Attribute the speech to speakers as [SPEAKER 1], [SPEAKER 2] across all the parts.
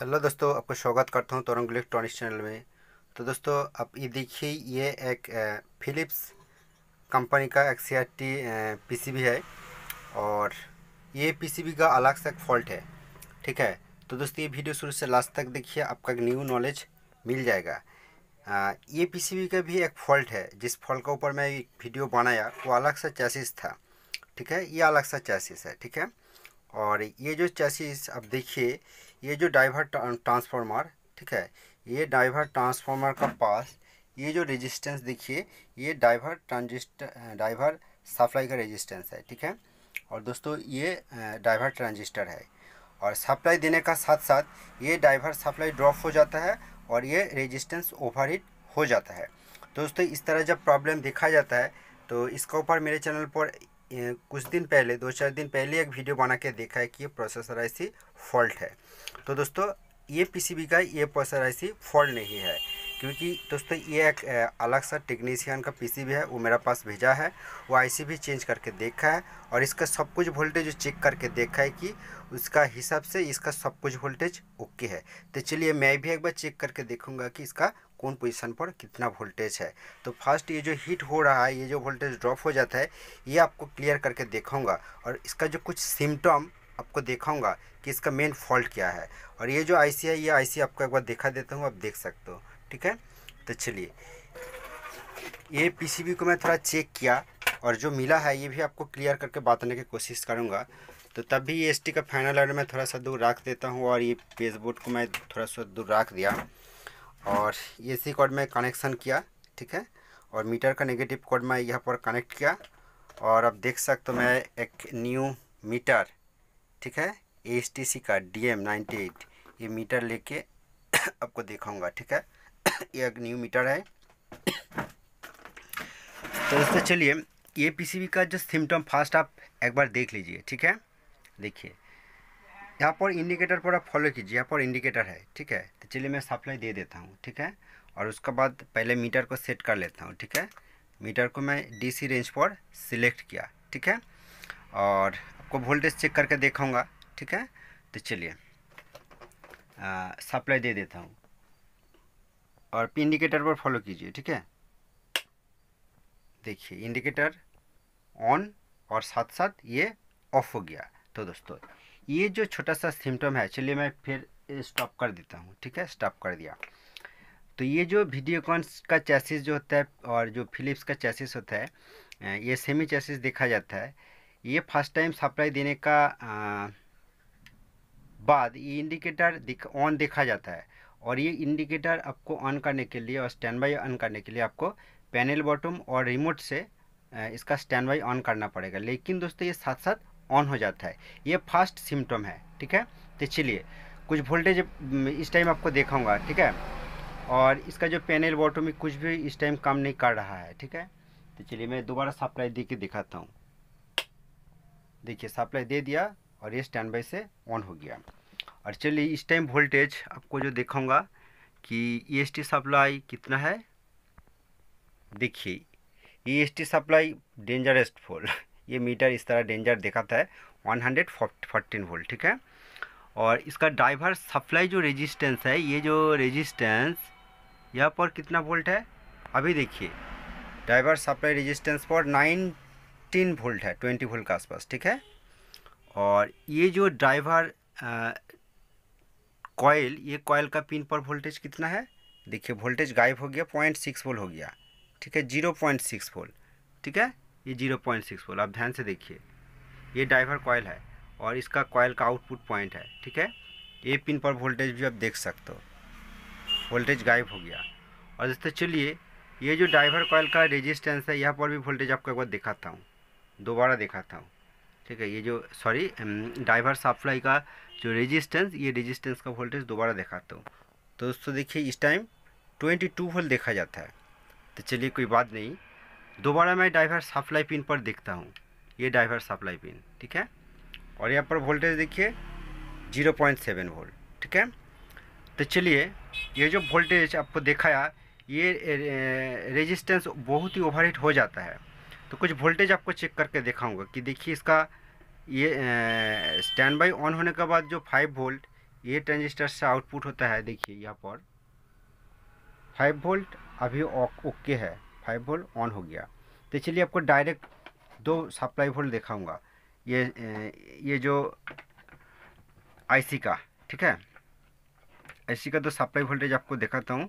[SPEAKER 1] hello दोस्तों आपका स्वागत करता हूँ तरंग इलेक्ट्रॉनिक्स चैनल में तो दोस्तों आप ये देखिए ये एक फिलिप्स कंपनी का एक सी आर टी पी है और ये पी का अलग से एक फॉल्ट है ठीक है तो दोस्तों ये वीडियो शुरू से लास्ट तक देखिए आपका एक न्यू नॉलेज मिल जाएगा ये पी का भी एक फॉल्ट है जिस फॉल्ट के ऊपर मैं वीडियो बनाया वो अलग सा चैसिस था ठीक है ये अलग सा चैसिस है ठीक है और ये जो चैसिस अब देखिए ये जो डाइवर ट्रांसफार्मर ठीक है ये डाइवर ट्रांसफार्मर का पास ये जो रेजिस्टेंस देखिए ये डाइवर ट्रांजिस्ट डाइवर सप्लाई का रेजिस्टेंस है ठीक है और दोस्तों ये डाइवर ट्रांजिस्टर है और सप्लाई देने का साथ साथ ये डाइवर सप्लाई ड्रॉप हो जाता है और ये रेजिस्टेंस ओवर हो जाता है दोस्तों इस तरह जब प्रॉब्लम देखा जाता है तो इसके ऊपर मेरे चैनल पर कुछ दिन पहले दो चार दिन पहले एक वीडियो बना के देखा है कि ये प्रोसेसर आईसी फॉल्ट है तो दोस्तों ये पीसीबी का ये प्रोसेसर आईसी फॉल्ट नहीं है क्योंकि दोस्तों ये एक अलग सा टेक्नीशियन का पीसीबी है वो मेरा पास भेजा है वो आईसी भी चेंज करके देखा है और इसका सब कुछ वोल्टेज चेक करके देखा है कि उसका हिसाब से इसका सब कुछ वोल्टेज ओके है तो चलिए मैं भी एक बार चेक करके देखूँगा कि इसका कौन पोजीशन पर कितना वोल्टेज है तो फर्स्ट ये जो हीट हो रहा है ये जो वोल्टेज ड्रॉप हो जाता है ये आपको क्लियर करके देखाऊंगा और इसका जो कुछ सिम्टम आपको देखाऊंगा कि इसका मेन फॉल्ट क्या है और ये जो आई है ये आई आपको एक बार दिखा देता हूँ आप देख सकते हो ठीक है तो चलिए ये पी को मैं थोड़ा चेक किया और जो मिला है ये भी आपको क्लियर करके बताने की कोशिश करूँगा तो तब भी ये एस का फाइनल ऑर्डर मैं थोड़ा सा दूर रख देता हूँ और ये पेज बोर्ड को मैं थोड़ा सा दूर रख दिया और ए सी कॉड में कनेक्शन किया ठीक है और मीटर का नेगेटिव कॉड में यहाँ पर कनेक्ट किया और अब देख सकते हो मैं एक न्यू मीटर ठीक है सी का डी एम ये मीटर लेके आपको दिखाऊंगा ठीक है ये एक न्यू मीटर है तो दोस्तों चलिए ये पीसीबी का जो सिम्टम फास्ट आप एक बार देख लीजिए ठीक है देखिए यहाँ पर इंडिकेटर पर आप फॉलो कीजिए यहाँ पर इंडिकेटर है ठीक है तो चलिए मैं सप्लाई दे देता हूँ ठीक है और उसके बाद पहले मीटर को सेट कर लेता हूँ ठीक है मीटर को मैं डीसी रेंज पर सिलेक्ट किया ठीक है और आपको वोल्टेज चेक करके देखाऊँगा ठीक है तो चलिए सप्लाई दे देता हूँ और इंडिकेटर पर फॉलो कीजिए ठीक है देखिए इंडिकेटर ऑन और साथ साथ ये ऑफ हो गया तो दोस्तों ये जो छोटा सा सिम्टम है चलिए मैं फिर स्टॉप कर देता हूँ ठीक है स्टॉप कर दिया तो ये जो वीडियोकॉन्स का चैसिस जो होता है और जो फिलिप्स का चैसिस होता है ये सेमी चैसिस देखा जाता है ये फर्स्ट टाइम सप्लाई देने का आ, बाद ये इंडिकेटर दिख ऑन देखा जाता है और ये इंडिकेटर आपको ऑन करने के लिए और स्टैंड बाई ऑन करने के लिए आपको पैनल बॉटम और रिमोट से इसका स्टैंड बाई ऑन करना पड़ेगा लेकिन दोस्तों ये साथ साथ ऑन हो जाता है ये फास्ट सिम्टम है ठीक है तो चलिए कुछ वोल्टेज इस टाइम आपको देखाऊंगा ठीक है और इसका जो पैनल बॉटम में कुछ भी इस टाइम काम नहीं कर रहा है ठीक है तो चलिए मैं दोबारा सप्लाई दे के दिखाता हूँ देखिए सप्लाई दे दिया और ये स्टैंड बाई से ऑन हो गया और चलिए इस टाइम वोल्टेज आपको जो दिखाऊंगा कि ई e सप्लाई कितना है देखिए ई सप्लाई डेंजरस्ट फोल ये मीटर इस तरह डेंजर दिखाता है वन हंड्रेड फोर्टीन वोल्ट ठीक है और इसका ड्राइवर सप्लाई जो रेजिस्टेंस है ये जो रेजिस्टेंस यहाँ पर कितना वोल्ट है अभी देखिए ड्राइवर सप्लाई रेजिस्टेंस पर नाइनटीन वोल्ट है ट्वेंटी वोल्ट के आसपास ठीक है और ये जो ड्राइवर कॉयल ये कॉयल का पिन पर वोल्टेज कितना है देखिए वोल्टेज गायब हो गया पॉइंट सिक्स वोल्ट हो गया ठीक है जीरो पॉइंट सिक्स वोल्ट ठीक है ये जीरो पॉइंट सिक्स वोल्ट आप ध्यान से देखिए ये डाइवर कॉयल है और इसका कॉयल का आउटपुट पॉइंट है ठीक है ये पिन पर वोल्टेज भी आप देख सकते हो वोल्टेज गायब हो गया और जैसे चलिए ये जो ड्राइवर कॉयल का रेजिस्टेंस है यहाँ पर भी वोल्टेज आपको एक बार दिखाता हूँ दोबारा दिखाता हूँ ठीक है ये जो सॉरी ड्राइवर सप्लाई का जो रेजिस्टेंस ये रेजिस्टेंस का वोल्टेज दोबारा दिखाता हूँ तो दोस्तों देखिए इस टाइम ट्वेंटी टू वोल्ट देखा जाता है तो चलिए कोई बात नहीं दोबारा मैं डाइवर सप्लाई पिन पर देखता हूँ ये डाइवर सप्लाई पिन ठीक है और यहाँ पर वोल्टेज देखिए जीरो पॉइंट सेवन वोल्ट ठीक है तो चलिए ये जो वोल्टेज आपको दिखाया ये रेजिस्टेंस बहुत ही ओवरहीट हो जाता है तो कुछ वोल्टेज आपको चेक करके देखाऊँगा कि देखिए इसका ये स्टैंड बाई ऑन होने के बाद जो फाइव वोल्ट ये ट्रांजिस्टर से आउटपुट होता है देखिए यहाँ पर फाइव वोल्ट अभी ओके है फाइव वोल्ट ऑन हो गया तो चलिए आपको डायरेक्ट दो सप्लाई वोल्ट दिखाऊंगा ये ये जो आईसी का ठीक है आईसी का दो सप्लाई वोल्टेज आपको दिखाता हूँ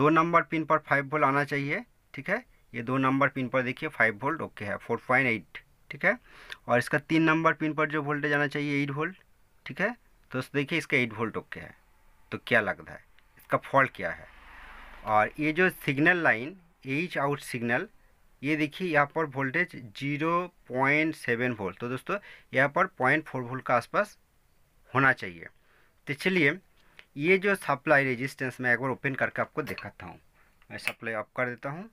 [SPEAKER 1] दो नंबर पिन पर फाइव वोल्ट आना चाहिए ठीक है ये दो नंबर पिन पर देखिए फाइव वोल्ट ओके है फोर पॉइंट एट ठीक है और इसका तीन नंबर पिन पर जो वोल्टेज आना चाहिए एट वोल्ट ठीक है तो देखिए इसका एट वोल्ट ओके है तो क्या लगता है इसका फॉल्ट क्या है और ये जो signal line H out signal ये देखिए यहाँ पर voltage zero point seven volt तो दोस्तों यहाँ पर पॉइंट फोर वोल्ट का आसपास होना चाहिए तो चलिए ये जो सप्लाई रेजिस्टेंस मैं एक बार ओपन करके आपको दिखाता हूँ मैं सप्लाई ऑफ कर देता हूँ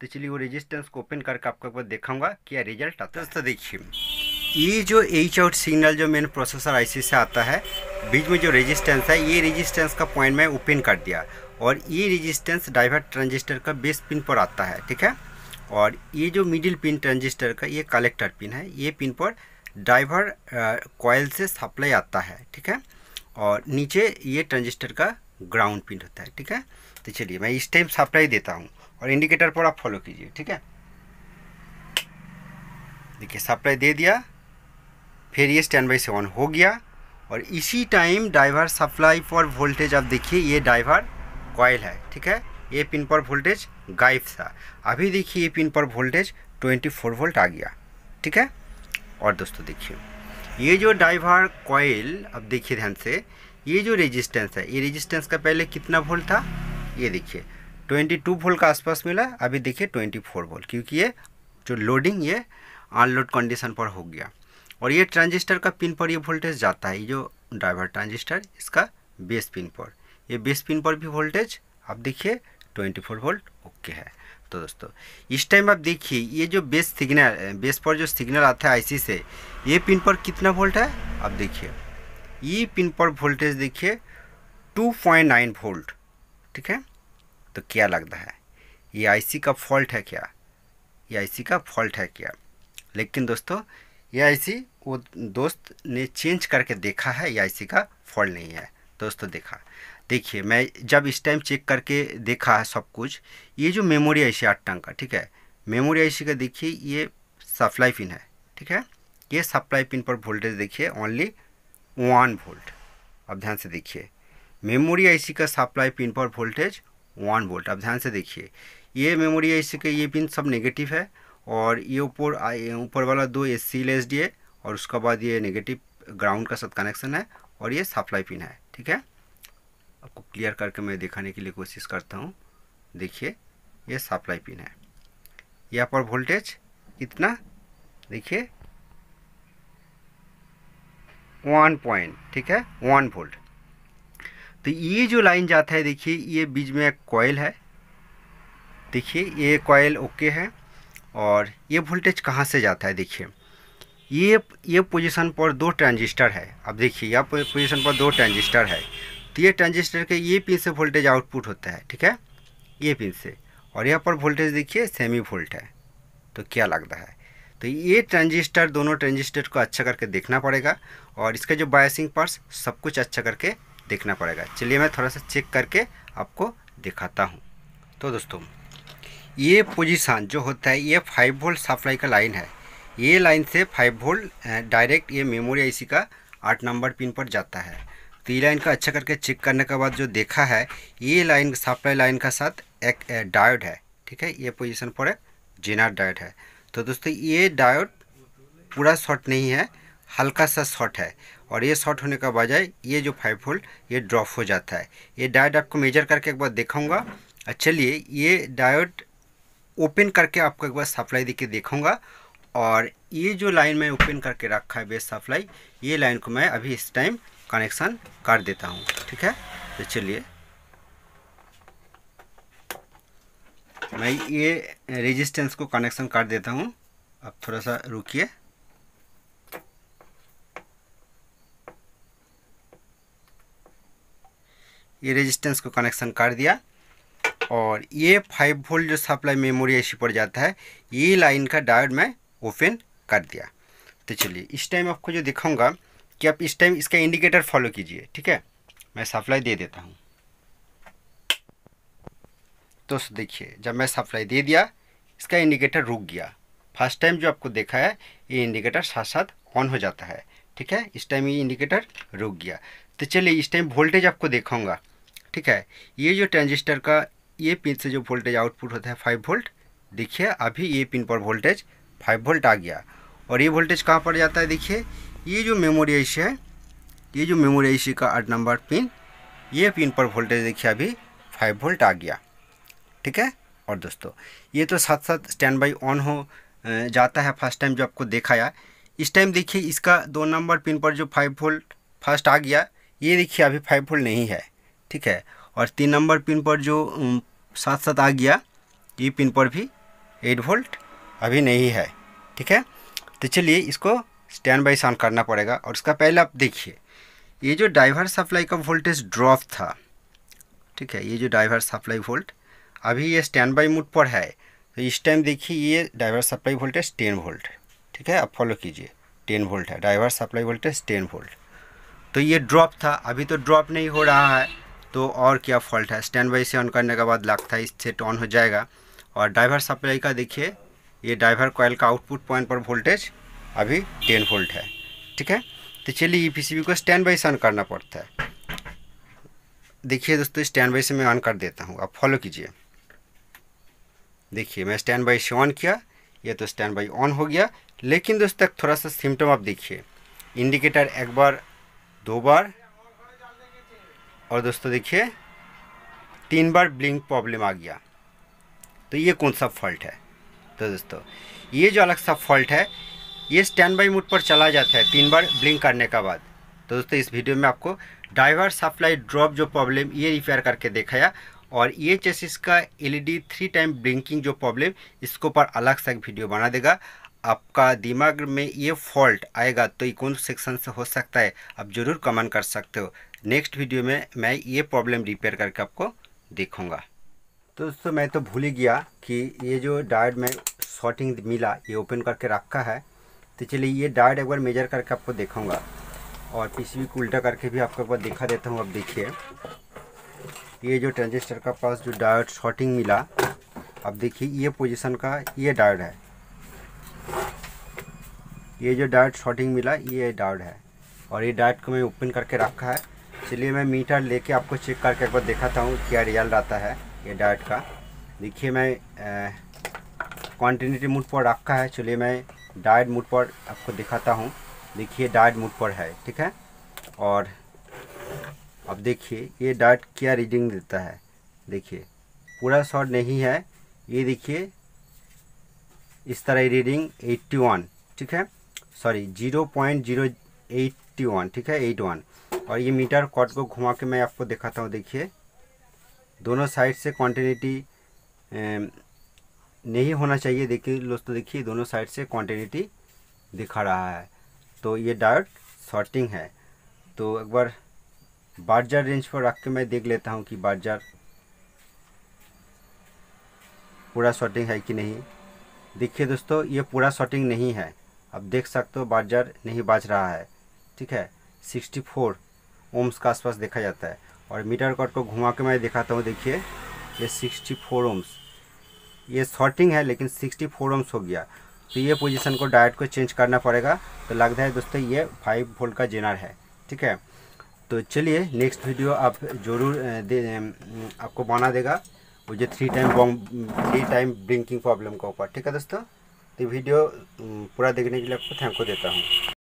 [SPEAKER 1] तो चलिए वो रेजिस्टेंस को ओपन करके आपको एक बार दिखाऊंगा क्या रिजल्ट आता है दोस्तों देखिए ये जो एच आउट सिग्नल जो मेन प्रोसेसर आईसी से आता है बीच में जो रेजिस्टेंस है ये रेजिस्टेंस का पॉइंट मैं ओपन कर दिया और ये रेजिस्टेंस डाइवर्ट ट्रांजिस्टर का बेस पिन पर आता है ठीक है और ये e जो मिडिल पिन ट्रांजिस्टर का ये कलेक्टर पिन है ये पिन पर ड्राइवर कॉयल से सप्लाई आता है ठीक है और नीचे ये ट्रांजिस्टर का ग्राउंड पिन होता है ठीक है तो चलिए मैं इस टाइम सप्लाई देता हूँ और इंडिकेटर पर आप फॉलो कीजिए ठीक है देखिए सप्लाई दे दिया फिर ये स्टैंड बाई से ऑन हो गया और इसी टाइम ड्राइवर सप्लाई पर वोल्टेज आप देखिए ये ड्राइवर कॉयल है ठीक है ये पिन पर वोल्टेज गायब था अभी देखिए ये पिन पर वोल्टेज 24 वोल्ट आ गया ठीक है और दोस्तों देखिए ये जो डाइवर कॉयल अब देखिए ध्यान से ये जो रेजिस्टेंस है ये रेजिस्टेंस का पहले कितना वोल्ट था ये देखिए 22 वोल्ट का आसपास मिला अभी देखिए 24 वोल्ट क्योंकि ये जो लोडिंग ये अनलोड कंडीशन पर हो गया और ये ट्रांजिस्टर का पिन पर ये वोल्टेज जाता है ये जो ड्राइवर ट्रांजिस्टर इसका बेस पिन पर ये बेस पिन पर भी वोल्टेज आप देखिए 24 वोल्ट ओके है तो दोस्तों इस टाइम आप देखिए ये जो बेस सिग्नल बेस पर जो सिग्नल आता है आईसी से ये पिन पर कितना वोल्ट है आप देखिए ये पिन पर वोल्टेज देखिए 2.9 वोल्ट ठीक है तो क्या लगता है ये आईसी का फॉल्ट है क्या ये आईसी का फॉल्ट है क्या लेकिन दोस्तों ये आईसी वो दोस्त ने चेंज करके देखा है ये आईसी का फॉल्ट नहीं है दोस्तों देखा देखिए मैं जब इस टाइम चेक करके देखा है सब कुछ ये जो मेमोरी आई सी आठ टंग का ठीक है मेमोरी आई सी का देखिए ये सप्लाई पिन है ठीक है ये सप्लाई पिन पर वोल्टेज देखिए ओनली वन वोल्ट अब ध्यान से देखिए मेमोरी सी का सप्लाई पिन पर वोल्टेज वन वोल्ट अब ध्यान से देखिए ये मेमोरी सी का ये पिन सब नेगेटिव है और ये ऊपर ऊपर वाला दो S C L S D है और उसके बाद ये नेगेटिव ग्राउंड का साथ कनेक्शन है और ये सप्लाई पिन है ठीक है आपको क्लियर करके मैं दिखाने के लिए कोशिश करता हूँ देखिए ये सप्लाई पिन है यहाँ पर वोल्टेज कितना देखिए वन पॉइंट ठीक है वन वोल्ट तो ये जो लाइन जाता है देखिए ये बीच में एक कॉयल है देखिए ये कॉयल ओके है और ये वोल्टेज कहाँ से जाता है देखिए ये ये पोजीशन पर दो ट्रांजिस्टर है अब देखिए यह पोजीशन पर दो ट्रांजिस्टर है तो ये ट्रांजिस्टर के ये पिन से वोल्टेज आउटपुट होता है ठीक है ये पिन से और यहाँ पर वोल्टेज देखिए सेमी वोल्ट है तो क्या लगता है तो ये ट्रांजिस्टर दोनों ट्रांजिस्टर को अच्छा करके देखना पड़ेगा और इसका जो बायसिंग पार्ट्स सब कुछ अच्छा करके देखना पड़ेगा चलिए मैं थोड़ा सा चेक करके आपको दिखाता हूँ तो दोस्तों ये पोजीशन जो होता है ये फाइव वोल्ट सप्लाई का लाइन है ये लाइन से फाइव वोल्ट डायरेक्ट ये मेमोरी आईसी का आठ नंबर पिन पर जाता है तो ये लाइन का अच्छा करके चेक करने के बाद जो देखा है ये लाइन सप्लाई लाइन का साथ एक डायोड है ठीक है ये पोजीशन पर एक जेनार डायोड है तो दोस्तों ये डायोड पूरा शॉर्ट नहीं है हल्का सा शॉर्ट है और ये शॉर्ट होने का बजाय ये जो फाइव फोल्ड ये ड्रॉप हो जाता है ये डायोड आपको मेजर करके एक बार दिखाऊंगा चलिए ये डायोड ओपन करके आपको एक बार सप्लाई देके देखूँगा और ये जो लाइन मैं ओपन करके रखा है बेस सप्लाई ये लाइन को मैं अभी इस टाइम कनेक्शन काट देता हूँ ठीक है तो चलिए मैं ये रेजिस्टेंस को कनेक्शन काट देता हूँ अब थोड़ा सा रुकिए ये रेजिस्टेंस को कनेक्शन काट दिया और ये फाइव वोल्ट जो सप्लाई मेमोरी एसी पर जाता है ये लाइन का डायोड मैं ओपन कर दिया तो चलिए इस टाइम आपको जो दिखाऊंगा कि आप इस टाइम इसका इंडिकेटर फॉलो कीजिए ठीक है मैं सप्लाई दे देता हूँ दोस्तों देखिए जब मैं सप्लाई दे दिया इसका इंडिकेटर रुक गया फर्स्ट टाइम जो आपको देखा है ये इंडिकेटर साथ साथ ऑन हो जाता है ठीक है इस टाइम ये इंडिकेटर रुक गया तो चलिए इस टाइम वोल्टेज आपको देखाऊंगा ठीक है ये जो ट्रांजिस्टर का ये पिन से जो वोल्टेज आउटपुट होता है फाइव वोल्ट देखिए अभी ये पिन पर वोल्टेज फाइव वोल्ट आ गया और ये वोल्टेज कहाँ पर जाता है देखिए ये जो मेमोरी आई है ये जो मेमोरी आई का आठ नंबर पिन ये पिन पर वोल्टेज देखिए अभी फाइव वोल्ट आ गया ठीक है और दोस्तों ये तो साथ साथ स्टैंड बाई ऑन हो जाता है फर्स्ट टाइम जो आपको देखाया इस टाइम देखिए इसका दो नंबर पिन पर जो फाइव वोल्ट फर्स्ट आ गया ये देखिए अभी फाइव वोल्ट नहीं है ठीक है और तीन नंबर पिन पर जो साथ साथ आ गया ये पिन पर भी एट वोल्ट अभी नहीं है ठीक है तो चलिए इसको स्टैंड बाई ऑन करना पड़ेगा और इसका पहले आप देखिए ये जो डाइवर सप्लाई का वोल्टेज ड्रॉप था ठीक है ये जो डाइवर सप्लाई वोल्ट अभी ये स्टैंड बाई मूड पर है तो इस टाइम देखिए ये driver supply voltage ten volt है ठीक है आप फॉलो कीजिए टेन वोल्ट है driver supply voltage ten volt तो ये ड्रॉप था अभी तो ड्रॉप नहीं हो रहा है तो और क्या फॉल्ट है स्टैंड बाई से ऑन करने के बाद लगता है इससे ऑन हो जाएगा और डाइवर सप्लाई का देखिए ये डाइवर कॉयल का आउटपुट पॉइंट पर वोल्टेज अभी टेन वोल्ट है ठीक है तो चलिए पी को स्टैंड बाई से ऑन करना पड़ता है देखिए दोस्तों स्टैंड बाई से मैं ऑन कर देता हूँ आप फॉलो कीजिए देखिए मैं स्टैंड बाई से ऑन किया ये तो स्टैंड बाई ऑन हो गया लेकिन दोस्तों एक थोड़ा सा सिम्टम आप देखिए इंडिकेटर एक बार दो बार और दोस्तों देखिए तीन बार ब्लिंक प्रॉब्लम आ गया तो ये कौन सा फॉल्ट है तो दोस्तों ये जो अलग सा फॉल्ट है ये स्टैंड बाई मोड पर चला जाता है तीन बार ब्लिंक करने का बाद तो दोस्तों इस वीडियो में आपको ड्राइवर सप्लाई ड्रॉप जो प्रॉब्लम ये रिपेयर करके दिखाया और ये e चेसिस का डी थ्री टाइम ब्लिंकिंग जो प्रॉब्लम इसको पर अलग से वीडियो बना देगा आपका दिमाग में ये फॉल्ट आएगा तो ये कौन सेक्शन से हो सकता है आप ज़रूर कमेंट कर सकते हो नेक्स्ट वीडियो में मैं ये प्रॉब्लम रिपेयर करके आपको देखूँगा तो दोस्तों मैं तो भूल ही गया कि ये जो डायड में शॉर्टिंग मिला ये ओपन करके रखा है तो चलिए ये डायड एक बार मेजर करके आपको देखाऊंगा और पीसीबी को उल्टा करके भी आपको एक बार दिखा देता हूँ अब देखिए ये जो ट्रांजिस्टर का पास जो डायोड शॉर्टिंग मिला अब देखिए ये पोजिशन का ये डायोड है ये जो डायोड शॉर्टिंग मिला ये डायोड है और ये डायोड को मैं ओपन करके रखा है चलिए मैं मीटर लेके आपको चेक करके एक बार दिखाता हूँ क्या रिजल्ट आता है ये डायट का देखिए मैं क्वांटिटी मूड पर रखा है चलिए मैं डायड मूड पर आपको दिखाता हूँ देखिए डायड मूड पर है ठीक है और अब देखिए ये डायट क्या रीडिंग देता है देखिए पूरा शॉर्ट नहीं है ये देखिए इस तरह रीडिंग 81 ठीक है सॉरी 0.081 ठीक है 81 और ये मीटर कॉट को घुमा के मैं आपको दिखाता हूँ देखिए दोनों साइड से क्वान्टिनिटी नहीं होना चाहिए देखिए दोस्तों देखिए दोनों साइड से क्वान्टिटी दिखा रहा है तो ये डायोड शॉर्टिंग है तो एक बार बारजार रेंज पर रख के मैं देख लेता हूँ कि बार्जर पूरा शॉर्टिंग है कि नहीं देखिए दोस्तों ये पूरा शॉर्टिंग नहीं है अब देख सकते हो बार्जर नहीं बाज रहा है ठीक है 64 फोर ओम्स का आसपास देखा जाता है और मीटर कॉट को घुमा के मैं दिखाता हूँ देखिए ये 64 फोर ओम्स ये शॉर्टिंग है लेकिन 64 फोर ओम्स हो गया तो ये पोजीशन को डायट को चेंज करना पड़ेगा तो लगता है दोस्तों ये फाइव वोल्ट का जेनर है ठीक है तो चलिए नेक्स्ट वीडियो आप जरूर दे आपको बना देगा वो जो थ्री टाइम बॉम थ्री टाइम ब्रिंकिंग प्रॉब्लम के ऊपर ठीक है दोस्तों तो वीडियो पूरा देखने के लिए आपको थैंक यू देता हूँ